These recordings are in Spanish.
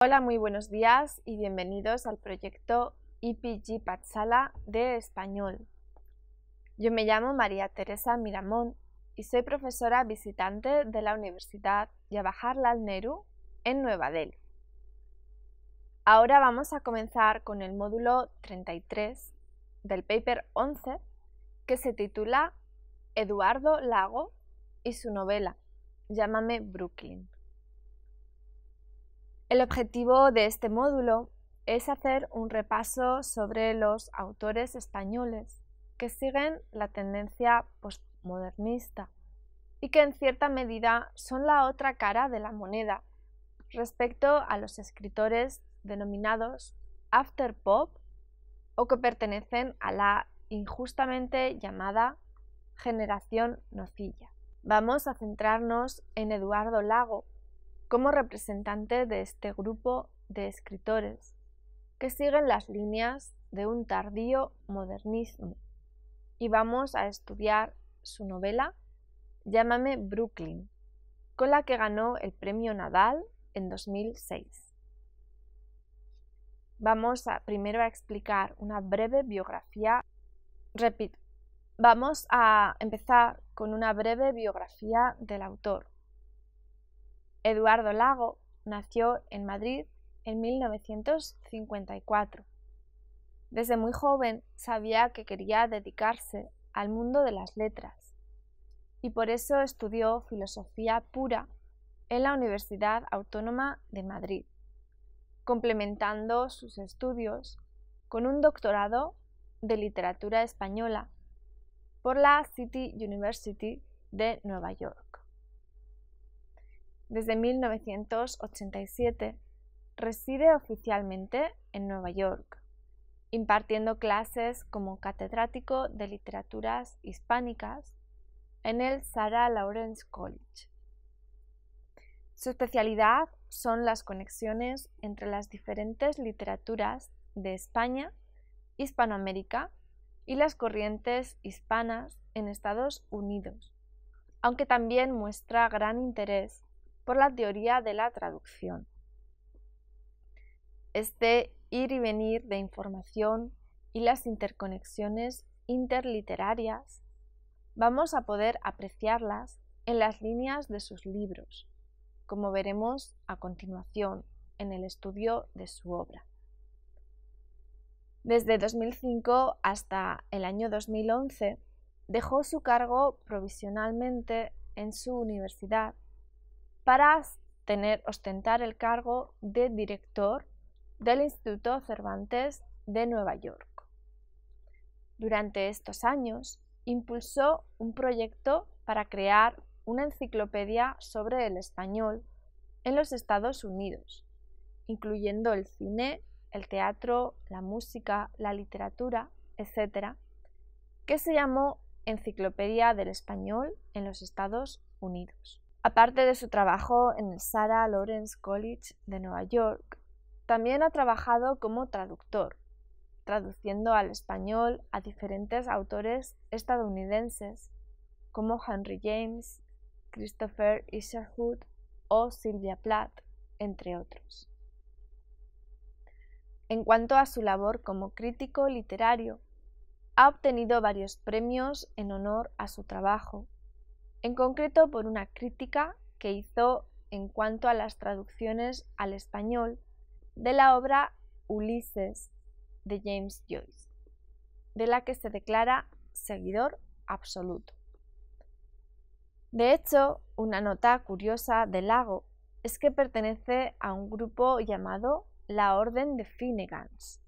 Hola, muy buenos días y bienvenidos al proyecto IPG Patsala de español. Yo me llamo María Teresa Miramón y soy profesora visitante de la Universidad Jawaharlal Nehru en Nueva Delhi. Ahora vamos a comenzar con el módulo 33 del paper 11 que se titula Eduardo Lago y su novela Llámame Brooklyn. El objetivo de este módulo es hacer un repaso sobre los autores españoles que siguen la tendencia postmodernista y que en cierta medida son la otra cara de la moneda respecto a los escritores denominados after pop o que pertenecen a la injustamente llamada generación nocilla. Vamos a centrarnos en Eduardo Lago, como representante de este grupo de escritores que siguen las líneas de un tardío modernismo. Y vamos a estudiar su novela Llámame Brooklyn, con la que ganó el premio Nadal en 2006. Vamos a, primero a explicar una breve biografía. Repito, vamos a empezar con una breve biografía del autor, Eduardo Lago nació en Madrid en 1954. Desde muy joven sabía que quería dedicarse al mundo de las letras y por eso estudió filosofía pura en la Universidad Autónoma de Madrid, complementando sus estudios con un doctorado de literatura española por la City University de Nueva York desde 1987 reside oficialmente en Nueva York, impartiendo clases como catedrático de literaturas hispánicas en el Sarah Lawrence College. Su especialidad son las conexiones entre las diferentes literaturas de España, Hispanoamérica y las corrientes hispanas en Estados Unidos, aunque también muestra gran interés por la teoría de la traducción. Este ir y venir de información y las interconexiones interliterarias vamos a poder apreciarlas en las líneas de sus libros, como veremos a continuación en el estudio de su obra. Desde 2005 hasta el año 2011 dejó su cargo provisionalmente en su universidad para tener, ostentar el cargo de director del Instituto Cervantes de Nueva York. Durante estos años impulsó un proyecto para crear una enciclopedia sobre el español en los Estados Unidos, incluyendo el cine, el teatro, la música, la literatura, etc., que se llamó Enciclopedia del Español en los Estados Unidos. Aparte de su trabajo en el Sarah Lawrence College de Nueva York, también ha trabajado como traductor, traduciendo al español a diferentes autores estadounidenses como Henry James, Christopher Isherwood o Sylvia Plath, entre otros. En cuanto a su labor como crítico literario, ha obtenido varios premios en honor a su trabajo, en concreto por una crítica que hizo en cuanto a las traducciones al español de la obra Ulises de James Joyce, de la que se declara seguidor absoluto. De hecho, una nota curiosa de Lago es que pertenece a un grupo llamado la Orden de Finnegans,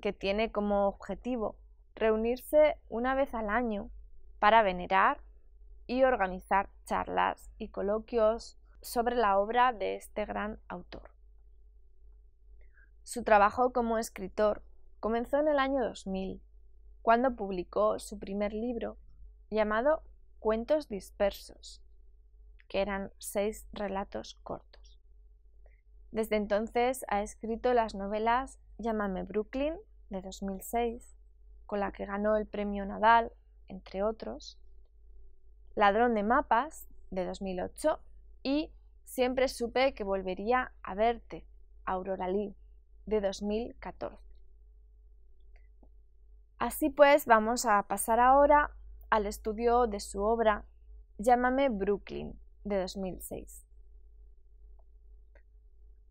que tiene como objetivo reunirse una vez al año para venerar y organizar charlas y coloquios sobre la obra de este gran autor. Su trabajo como escritor comenzó en el año 2000, cuando publicó su primer libro llamado Cuentos Dispersos, que eran seis relatos cortos. Desde entonces ha escrito las novelas Llámame Brooklyn, de 2006, con la que ganó el premio Nadal, entre otros, Ladrón de Mapas de 2008 y Siempre supe que volvería a verte, Aurora Lee de 2014. Así pues, vamos a pasar ahora al estudio de su obra Llámame Brooklyn de 2006.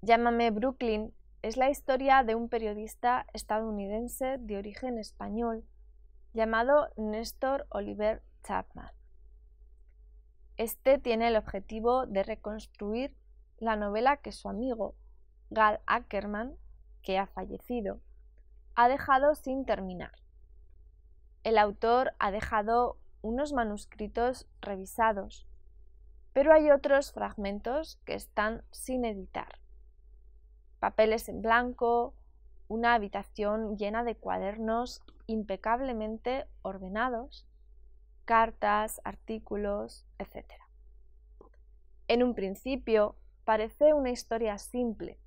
Llámame Brooklyn es la historia de un periodista estadounidense de origen español llamado Néstor Oliver Chapman. Este tiene el objetivo de reconstruir la novela que su amigo, Gal Ackerman, que ha fallecido, ha dejado sin terminar. El autor ha dejado unos manuscritos revisados, pero hay otros fragmentos que están sin editar. Papeles en blanco, una habitación llena de cuadernos impecablemente ordenados, cartas, artículos, etc. En un principio parece una historia simple,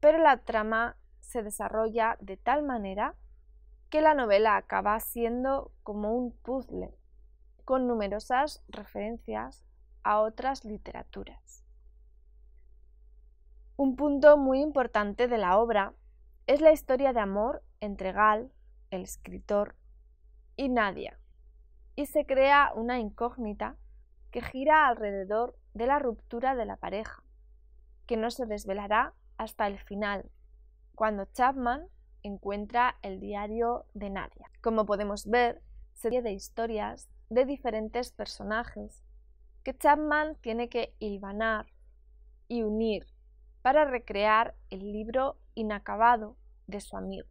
pero la trama se desarrolla de tal manera que la novela acaba siendo como un puzzle, con numerosas referencias a otras literaturas. Un punto muy importante de la obra es la historia de amor entre Gal, el escritor, y Nadia, y se crea una incógnita que gira alrededor de la ruptura de la pareja, que no se desvelará hasta el final, cuando Chapman encuentra el diario de Nadia. Como podemos ver, serie de historias de diferentes personajes que Chapman tiene que hilvanar y unir para recrear el libro inacabado de su amigo.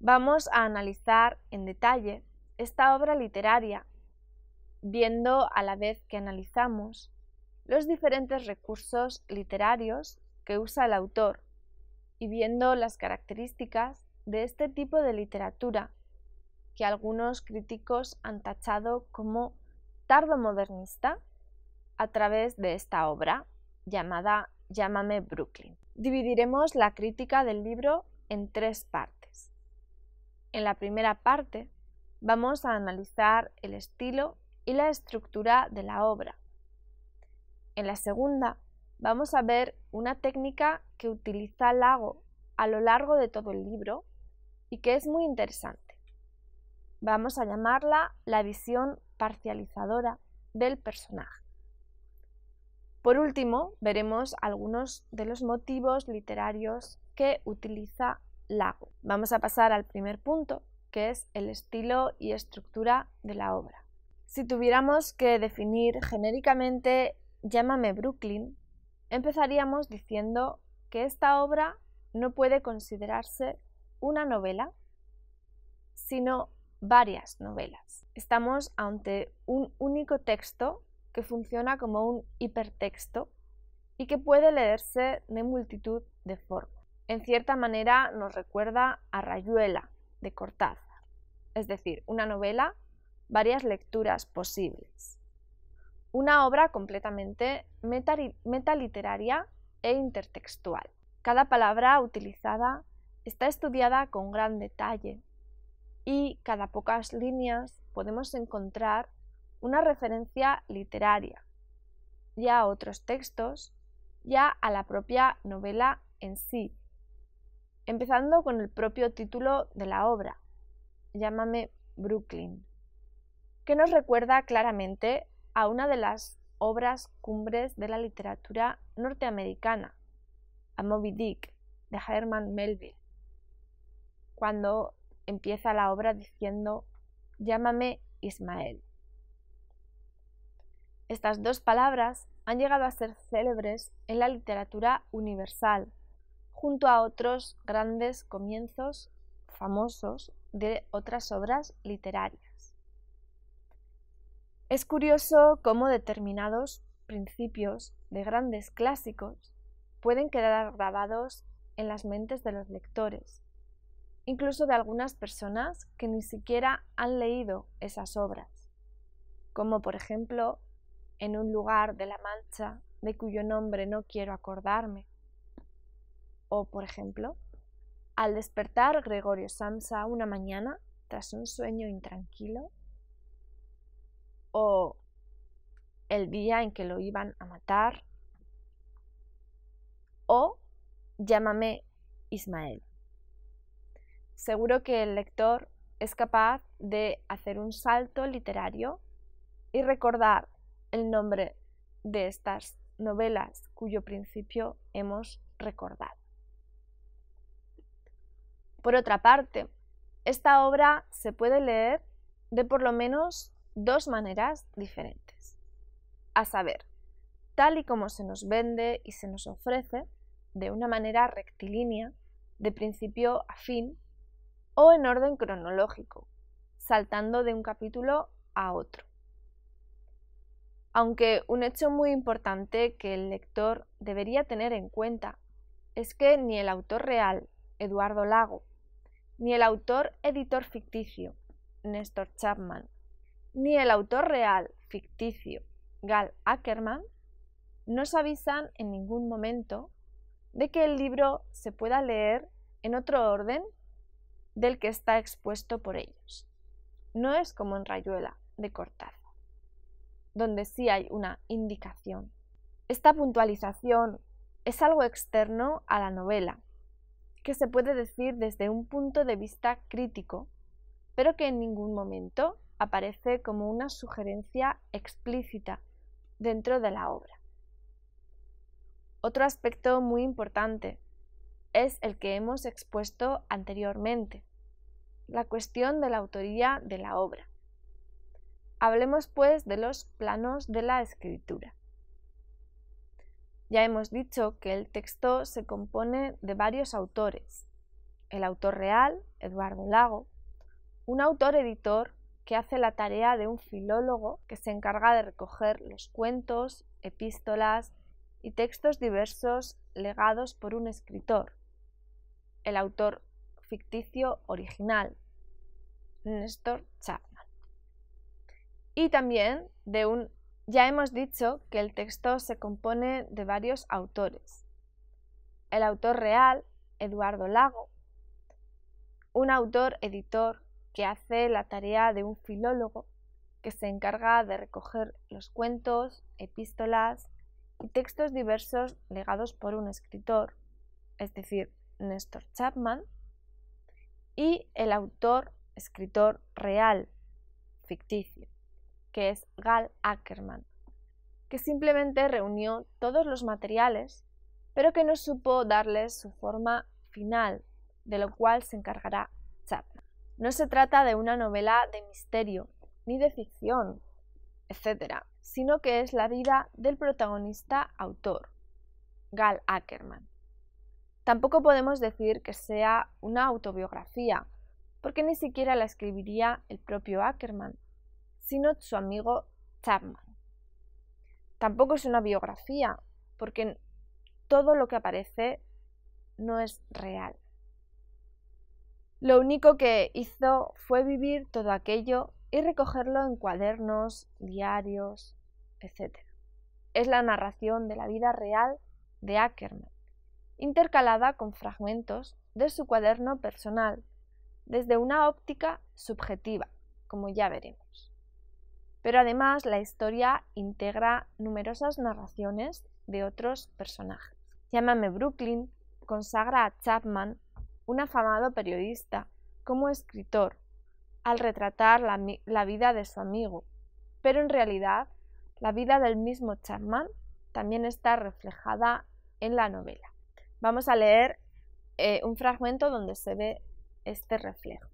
Vamos a analizar en detalle esta obra literaria viendo a la vez que analizamos los diferentes recursos literarios que usa el autor y viendo las características de este tipo de literatura que algunos críticos han tachado como tardomodernista a través de esta obra llamada Llámame Brooklyn. Dividiremos la crítica del libro en tres partes. En la primera parte vamos a analizar el estilo y la estructura de la obra. En la segunda vamos a ver una técnica que utiliza Lago a lo largo de todo el libro y que es muy interesante. Vamos a llamarla la visión parcializadora del personaje. Por último, veremos algunos de los motivos literarios que utiliza Lago. Vamos a pasar al primer punto, que es el estilo y estructura de la obra. Si tuviéramos que definir genéricamente Llámame Brooklyn, empezaríamos diciendo que esta obra no puede considerarse una novela, sino varias novelas. Estamos ante un único texto que funciona como un hipertexto y que puede leerse de multitud de formas. En cierta manera nos recuerda a Rayuela de Cortázar, es decir, una novela varias lecturas posibles. Una obra completamente metaliteraria e intertextual. Cada palabra utilizada está estudiada con gran detalle y cada pocas líneas podemos encontrar una referencia literaria, ya a otros textos, ya a la propia novela en sí, empezando con el propio título de la obra, Llámame Brooklyn que nos recuerda claramente a una de las obras cumbres de la literatura norteamericana, a Moby Dick, de Herman Melville, cuando empieza la obra diciendo, llámame Ismael. Estas dos palabras han llegado a ser célebres en la literatura universal, junto a otros grandes comienzos famosos de otras obras literarias. Es curioso cómo determinados principios de grandes clásicos pueden quedar grabados en las mentes de los lectores, incluso de algunas personas que ni siquiera han leído esas obras, como por ejemplo en un lugar de la Mancha de cuyo nombre no quiero acordarme, o por ejemplo, al despertar Gregorio Samsa una mañana tras un sueño intranquilo, o el día en que lo iban a matar o llámame Ismael. Seguro que el lector es capaz de hacer un salto literario y recordar el nombre de estas novelas cuyo principio hemos recordado. Por otra parte, esta obra se puede leer de por lo menos dos maneras diferentes. A saber, tal y como se nos vende y se nos ofrece, de una manera rectilínea, de principio a fin, o en orden cronológico, saltando de un capítulo a otro. Aunque un hecho muy importante que el lector debería tener en cuenta es que ni el autor real, Eduardo Lago, ni el autor editor ficticio, Néstor Chapman, ni el autor real, ficticio, Gal Ackerman, nos avisan en ningún momento de que el libro se pueda leer en otro orden del que está expuesto por ellos. No es como en Rayuela de Cortázar, donde sí hay una indicación. Esta puntualización es algo externo a la novela, que se puede decir desde un punto de vista crítico, pero que en ningún momento aparece como una sugerencia explícita dentro de la obra. Otro aspecto muy importante es el que hemos expuesto anteriormente, la cuestión de la autoría de la obra. Hablemos pues de los planos de la escritura. Ya hemos dicho que el texto se compone de varios autores. El autor real, Eduardo Lago, un autor editor, que hace la tarea de un filólogo que se encarga de recoger los cuentos, epístolas y textos diversos legados por un escritor, el autor ficticio original, Néstor Chapman. Y también de un... Ya hemos dicho que el texto se compone de varios autores. El autor real, Eduardo Lago, un autor editor que hace la tarea de un filólogo que se encarga de recoger los cuentos, epístolas y textos diversos legados por un escritor, es decir, Néstor Chapman, y el autor, escritor real, ficticio, que es Gal Ackerman, que simplemente reunió todos los materiales, pero que no supo darles su forma final, de lo cual se encargará no se trata de una novela de misterio, ni de ficción, etc., sino que es la vida del protagonista autor, Gal Ackerman. Tampoco podemos decir que sea una autobiografía, porque ni siquiera la escribiría el propio Ackerman, sino su amigo Chapman. Tampoco es una biografía, porque todo lo que aparece no es real. Lo único que hizo fue vivir todo aquello y recogerlo en cuadernos, diarios, etc. Es la narración de la vida real de Ackerman, intercalada con fragmentos de su cuaderno personal, desde una óptica subjetiva, como ya veremos. Pero además la historia integra numerosas narraciones de otros personajes. Llámame Brooklyn consagra a Chapman un afamado periodista, como escritor, al retratar la, vida de su amigo, pero en realidad la vida del mismo Chapman también está reflejada en la novela. Vamos a leer eh, un fragmento donde se ve este reflejo.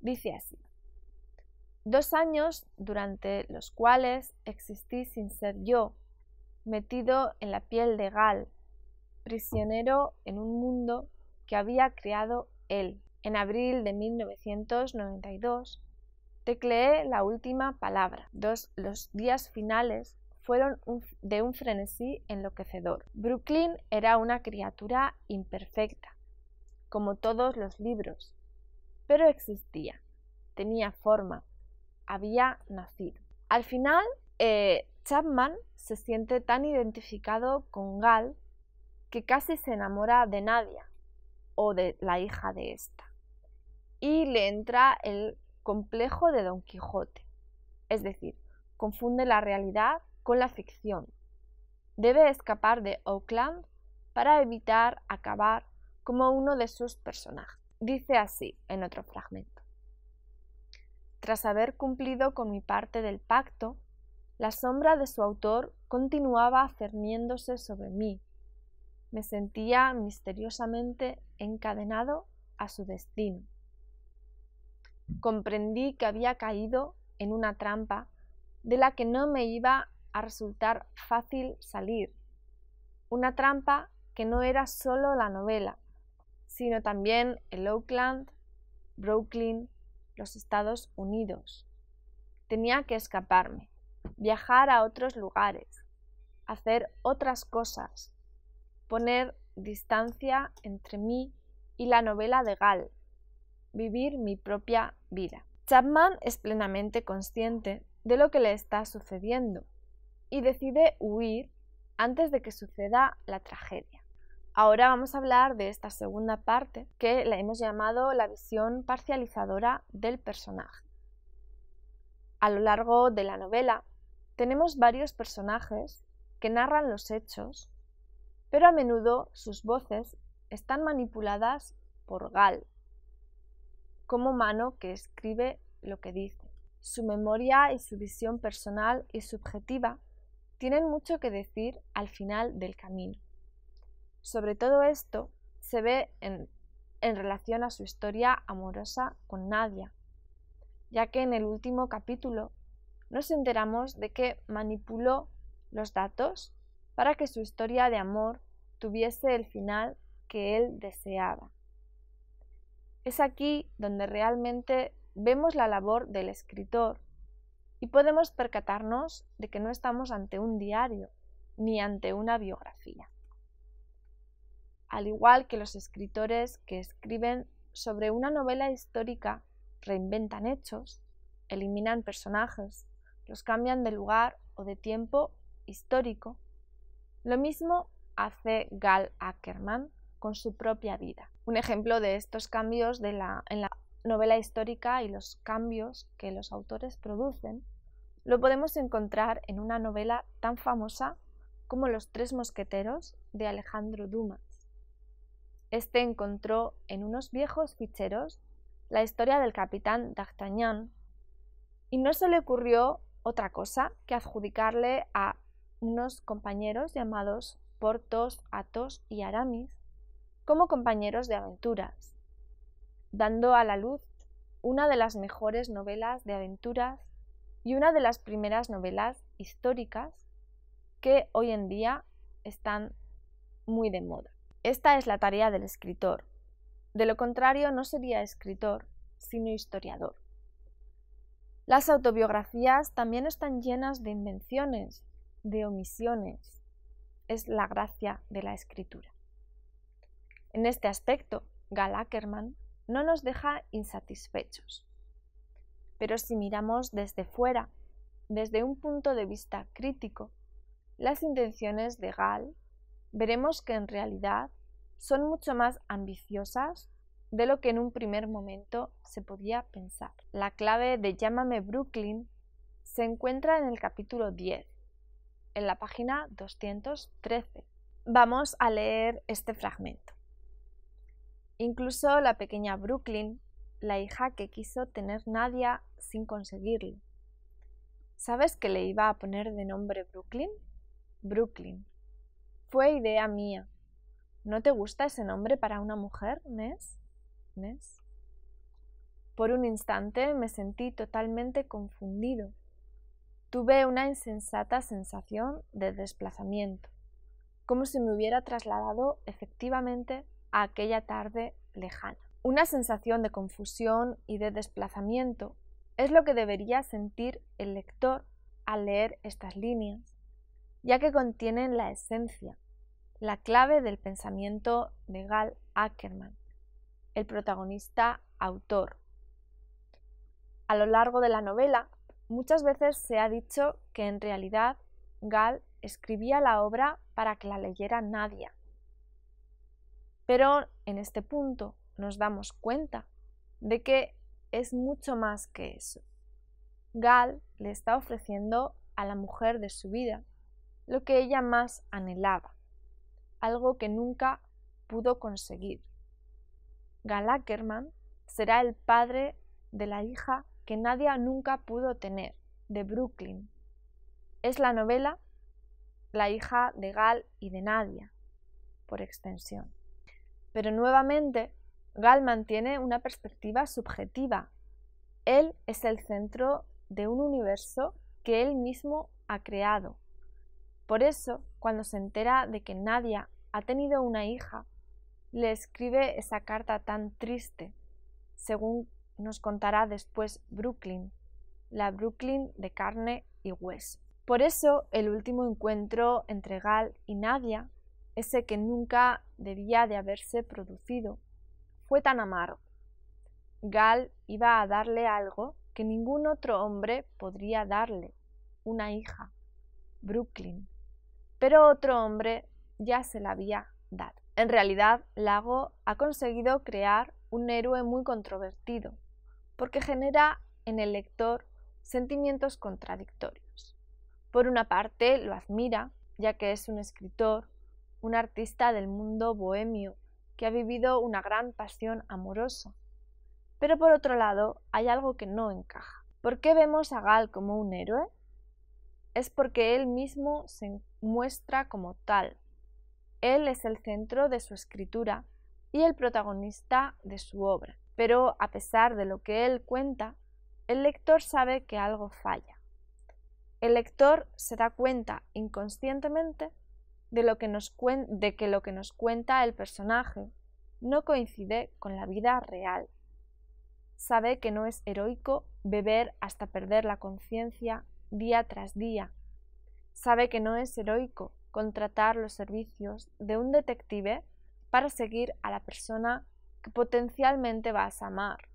Dice así, dos años durante los cuales existí sin ser yo, metido en la piel de Gal, prisionero en un mundo que había creado él. En abril de 1992 tecleé la última palabra. los días finales fueron de un frenesí enloquecedor. Brooklyn era una criatura imperfecta, como todos los libros, pero existía, tenía forma, había nacido. Al final, eh, Chapman se siente tan identificado con Gal que casi se enamora de Nadia, o de la hija de esta. Y le entra el complejo de Don Quijote, es decir, confunde la realidad con la ficción. Debe escapar de Oakland para evitar acabar como uno de sus personajes. Dice así en otro fragmento. Tras haber cumplido con mi parte del pacto, la sombra de su autor continuaba cerniéndose sobre mí me sentía misteriosamente encadenado a su destino. Comprendí que había caído en una trampa de la que no me iba a resultar fácil salir. Una trampa que no era solo la novela, sino también el Oakland, Brooklyn, los Estados Unidos. Tenía que escaparme, viajar a otros lugares, hacer otras cosas, poner distancia entre mí y la novela de Gall, vivir mi propia vida. Chapman es plenamente consciente de lo que le está sucediendo y decide huir antes de que suceda la tragedia. Ahora vamos a hablar de esta segunda parte que la hemos llamado la visión parcializadora del personaje. A lo largo de la novela tenemos varios personajes que narran los hechos pero a menudo sus voces están manipuladas por Gal, como mano que escribe lo que dice. Su memoria y su visión personal y subjetiva tienen mucho que decir al final del camino. Sobre todo esto se ve en, en relación a su historia amorosa con Nadia, ya que en el último capítulo nos enteramos de que manipuló los datos para que su historia de amor tuviese el final que él deseaba. Es aquí donde realmente vemos la labor del escritor y podemos percatarnos de que no estamos ante un diario ni ante una biografía. Al igual que los escritores que escriben sobre una novela histórica reinventan hechos, eliminan personajes, los cambian de lugar o de tiempo histórico lo mismo hace Gal Ackerman con su propia vida. Un ejemplo de estos cambios en la novela histórica y los cambios que los autores producen lo podemos encontrar en una novela tan famosa como Los Tres Mosqueteros de Alejandro Dumas. Este encontró en unos viejos ficheros la historia del capitán D'Artagnan y no se le ocurrió otra cosa que adjudicarle a unos compañeros llamados Portos, Atos y Aramis como compañeros de aventuras, dando a la luz una de las mejores novelas de aventuras y una de las primeras novelas históricas que hoy en día están muy de moda. Esta es la tarea del escritor. De lo contrario, no sería escritor, sino historiador. Las autobiografías también están llenas de invenciones, de omisiones es la gracia de la escritura. En este aspecto, Ackerman no nos deja insatisfechos. Pero si miramos desde fuera, desde un punto de vista crítico, las intenciones de Gall, veremos que en realidad son mucho más ambiciosas de lo que en un primer momento se podía pensar. La clave de Llámame Brooklyn se encuentra en el capítulo 10, en la página 213. Vamos a leer este fragmento. Incluso la pequeña Brooklyn, la hija que quiso tener Nadia sin conseguirlo. ¿Sabes que le iba a poner de nombre Brooklyn? Brooklyn. Fue idea mía. ¿No te gusta ese nombre para una mujer, Nes? Nes. Por un instante me sentí totalmente confundido. Tuve una insensata sensación de desplazamiento, como si me hubiera trasladado efectivamente a aquella tarde lejana. Una sensación de confusión y de desplazamiento es lo que debería sentir el lector al leer estas líneas, ya que contienen la esencia, la clave del pensamiento de Gal Ackerman, el protagonista autor. A lo largo de la novela, Muchas veces se ha dicho que en realidad Gal escribía la obra para que la leyera nadie. Pero en este punto nos damos cuenta de que es mucho más que eso. Gal le está ofreciendo a la mujer de su vida lo que ella más anhelaba, algo que nunca pudo conseguir. Gal Ackerman será el padre de la hija que nadie nunca pudo tener, de Brooklyn. Es la novela La hija de Gal y de Nadia, por extensión. Pero nuevamente, Gal mantiene una perspectiva subjetiva. Él es el centro de un universo que él mismo ha creado. Por eso, cuando se entera de que Nadia ha tenido una hija, le escribe esa carta tan triste, según nos contará después Brooklyn, la Brooklyn de carne y hueso. Por eso el último encuentro entre Gal y Nadia, ese que nunca debía de haberse producido, fue tan amargo. Gal iba a darle algo que ningún otro hombre podría darle, una hija, Brooklyn. Pero otro hombre ya se la había dado. En realidad, Lago ha conseguido crear un héroe muy controvertido, porque genera en el lector sentimientos contradictorios. Por una parte, lo admira, ya que es un escritor, un artista del mundo bohemio que ha vivido una gran pasión amorosa. Pero por otro lado, hay algo que no encaja. ¿Por qué vemos a Gal como un héroe? Es porque él mismo se muestra como tal. Él es el centro de su escritura y el protagonista de su obra. Pero a pesar de lo que él cuenta, el lector sabe que algo falla. El lector se da cuenta inconscientemente de, que de que lo que nos cuenta el personaje no coincide con la vida real. Sabe que no es heroico beber hasta perder la conciencia día tras día. Sabe que no es heroico contratar los servicios de un detective para seguir a la persona potencialmente vas a amar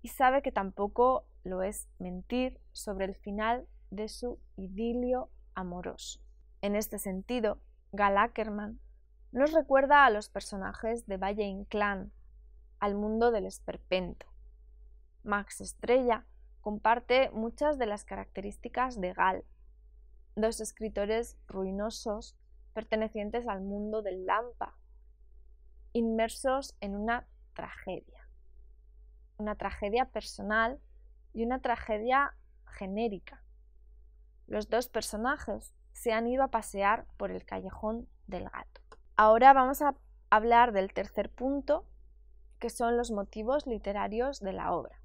y sabe que tampoco lo es mentir sobre el final de su idilio amoroso. En este sentido, Gal Ackerman nos recuerda a los personajes de Valle Inclán, al mundo del esperpento. Max Estrella comparte muchas de las características de Gal, dos escritores ruinosos pertenecientes al mundo del Lampa, inmersos en una tragedia. Una tragedia personal y una tragedia genérica. Los dos personajes se han ido a pasear por el callejón del gato. Ahora vamos a hablar del tercer punto, que son los motivos literarios de la obra.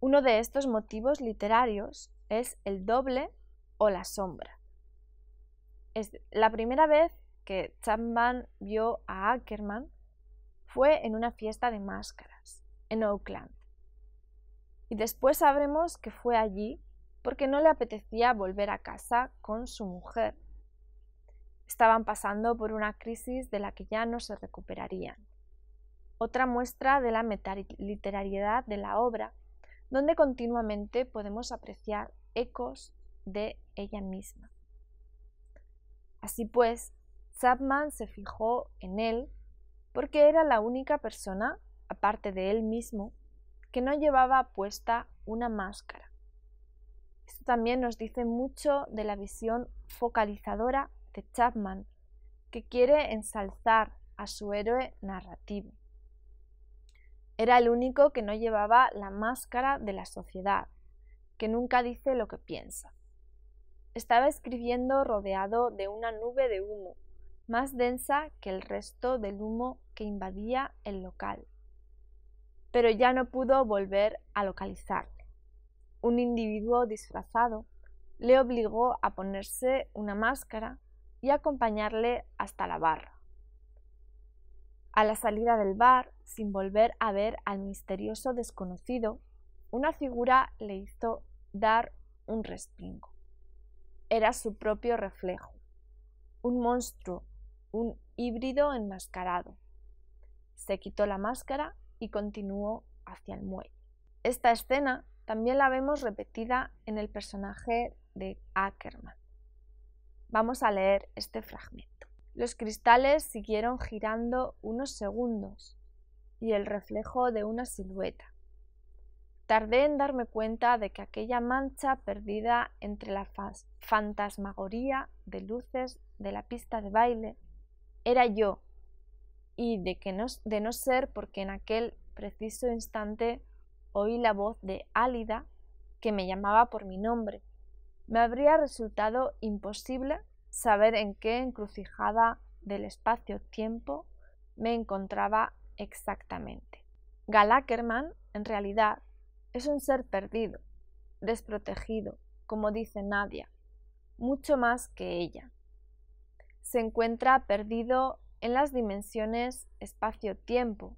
Uno de estos motivos literarios es el doble o la sombra. Es la primera vez que Chapman vio a Ackerman fue en una fiesta de máscaras, en Oakland. Y después sabremos que fue allí porque no le apetecía volver a casa con su mujer. Estaban pasando por una crisis de la que ya no se recuperarían. Otra muestra de la literariedad de la obra, donde continuamente podemos apreciar ecos de ella misma. Así pues, Chapman se fijó en él porque era la única persona, aparte de él mismo, que no llevaba puesta una máscara. Esto también nos dice mucho de la visión focalizadora de Chapman, que quiere ensalzar a su héroe narrativo. Era el único que no llevaba la máscara de la sociedad, que nunca dice lo que piensa. Estaba escribiendo rodeado de una nube de humo, más densa que el resto del humo que invadía el local. Pero ya no pudo volver a localizarle. Un individuo disfrazado le obligó a ponerse una máscara y acompañarle hasta la barra. A la salida del bar, sin volver a ver al misterioso desconocido, una figura le hizo dar un respingo. Era su propio reflejo, un monstruo, un híbrido enmascarado se quitó la máscara y continuó hacia el muelle. Esta escena también la vemos repetida en el personaje de Ackerman. Vamos a leer este fragmento. Los cristales siguieron girando unos segundos y el reflejo de una silueta. Tardé en darme cuenta de que aquella mancha perdida entre la fantasmagoría de luces de la pista de baile era yo y de, que no, de no ser porque en aquel preciso instante oí la voz de Álida que me llamaba por mi nombre. Me habría resultado imposible saber en qué encrucijada del espacio-tiempo me encontraba exactamente. Galackerman, en realidad, es un ser perdido, desprotegido, como dice Nadia, mucho más que ella. Se encuentra perdido en las dimensiones espacio-tiempo.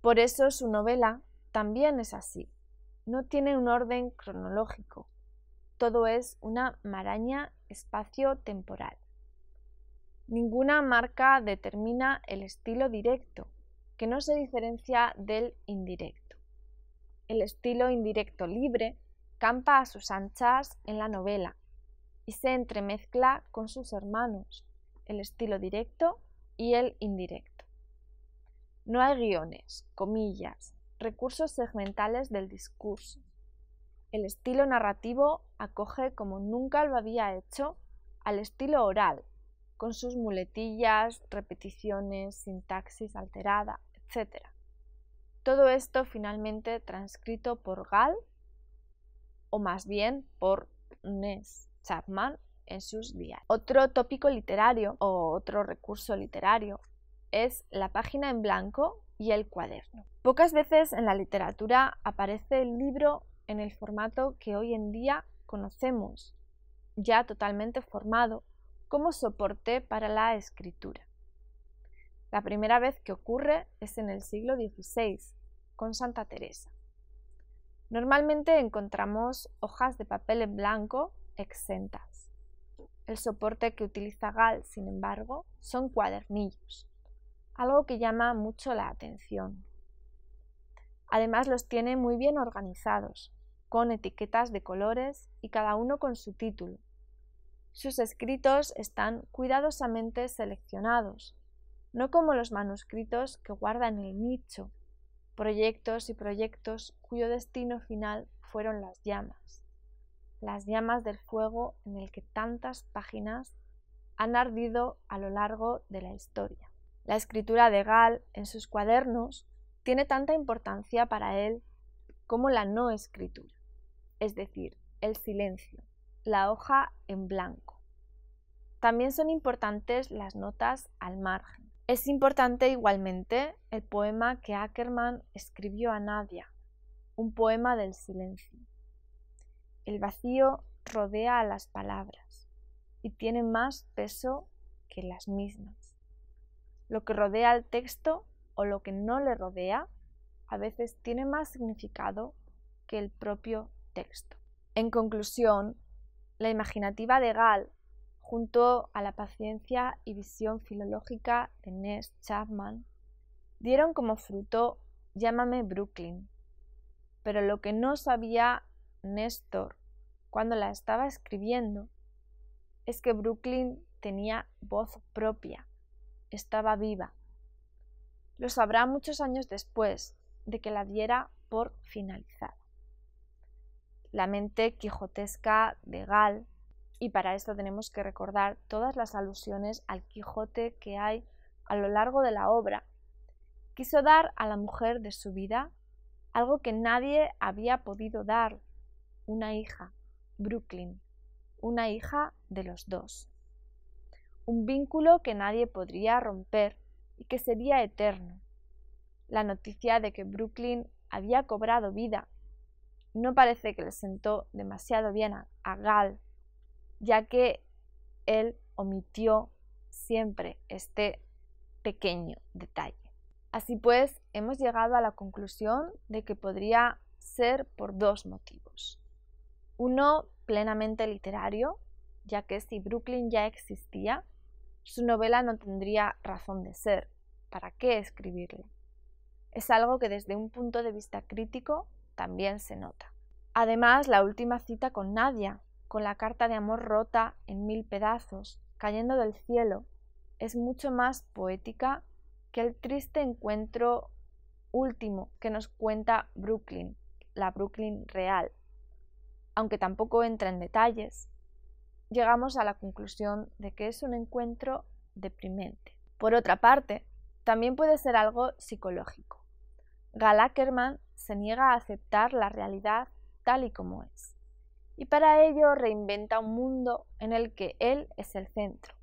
Por eso su novela también es así. No tiene un orden cronológico. Todo es una maraña espacio-temporal. Ninguna marca determina el estilo directo, que no se diferencia del indirecto. El estilo indirecto libre campa a sus anchas en la novela y se entremezcla con sus hermanos, el estilo directo y el indirecto. No hay guiones, comillas, recursos segmentales del discurso. El estilo narrativo acoge como nunca lo había hecho al estilo oral, con sus muletillas, repeticiones, sintaxis alterada, etc. Todo esto finalmente transcrito por Gall, o más bien por Ness Chapman sus Otro tópico literario o otro recurso literario es la página en blanco y el cuaderno. Pocas veces en la literatura aparece el libro en el formato que hoy en día conocemos, ya totalmente formado, como soporte para la escritura. La primera vez que ocurre es en el siglo XVI, con Santa Teresa. Normalmente encontramos hojas de papel en blanco exentas. El soporte que utiliza Gal, sin embargo, son cuadernillos, algo que llama mucho la atención. Además los tiene muy bien organizados, con etiquetas de colores y cada uno con su título. Sus escritos están cuidadosamente seleccionados, no como los manuscritos que guardan el nicho, proyectos y proyectos cuyo destino final fueron las llamas las llamas del fuego en el que tantas páginas han ardido a lo largo de la historia. La escritura de Gall en sus cuadernos tiene tanta importancia para él como la no escritura, es decir, el silencio, la hoja en blanco. También son importantes las notas al margen. Es importante igualmente el poema que Ackerman escribió a Nadia, un poema del silencio. El vacío rodea a las palabras y tiene más peso que las mismas. Lo que rodea al texto o lo que no le rodea a veces tiene más significado que el propio texto. En conclusión, la imaginativa de Gall, junto a la paciencia y visión filológica de Ness Chapman, dieron como fruto Llámame Brooklyn. Pero lo que no sabía Néstor cuando la estaba escribiendo es que Brooklyn tenía voz propia, estaba viva. Lo sabrá muchos años después de que la diera por finalizada. La mente quijotesca de Gal, y para esto tenemos que recordar todas las alusiones al Quijote que hay a lo largo de la obra, quiso dar a la mujer de su vida algo que nadie había podido dar, una hija Brooklyn, una hija de los dos. Un vínculo que nadie podría romper y que sería eterno. La noticia de que Brooklyn había cobrado vida no parece que le sentó demasiado bien a, Gall, Gal, ya que él omitió siempre este pequeño detalle. Así pues, hemos llegado a la conclusión de que podría ser por dos motivos. Uno plenamente literario, ya que si Brooklyn ya existía, su novela no tendría razón de ser. ¿Para qué escribirle? Es algo que desde un punto de vista crítico también se nota. Además, la última cita con Nadia, con la carta de amor rota en mil pedazos, cayendo del cielo, es mucho más poética que el triste encuentro último que nos cuenta Brooklyn, la Brooklyn real, aunque tampoco entra en detalles, llegamos a la conclusión de que es un encuentro deprimente. Por otra parte, también puede ser algo psicológico. Gal se niega a aceptar la realidad tal y como es, y para ello reinventa un mundo en el que él es el centro,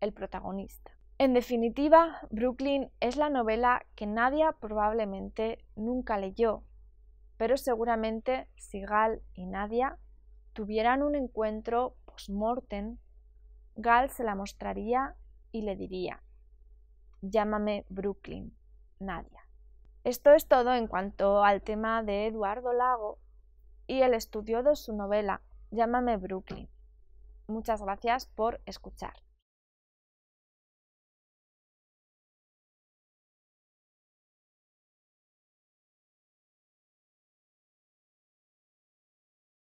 el protagonista. En definitiva, Brooklyn es la novela que nadie probablemente nunca leyó pero seguramente si Gal y Nadia tuvieran un encuentro post-mortem, Gal se la mostraría y le diría, llámame Brooklyn, Nadia. Esto es todo en cuanto al tema de Eduardo Lago y el estudio de su novela, llámame Brooklyn. Muchas gracias por escuchar.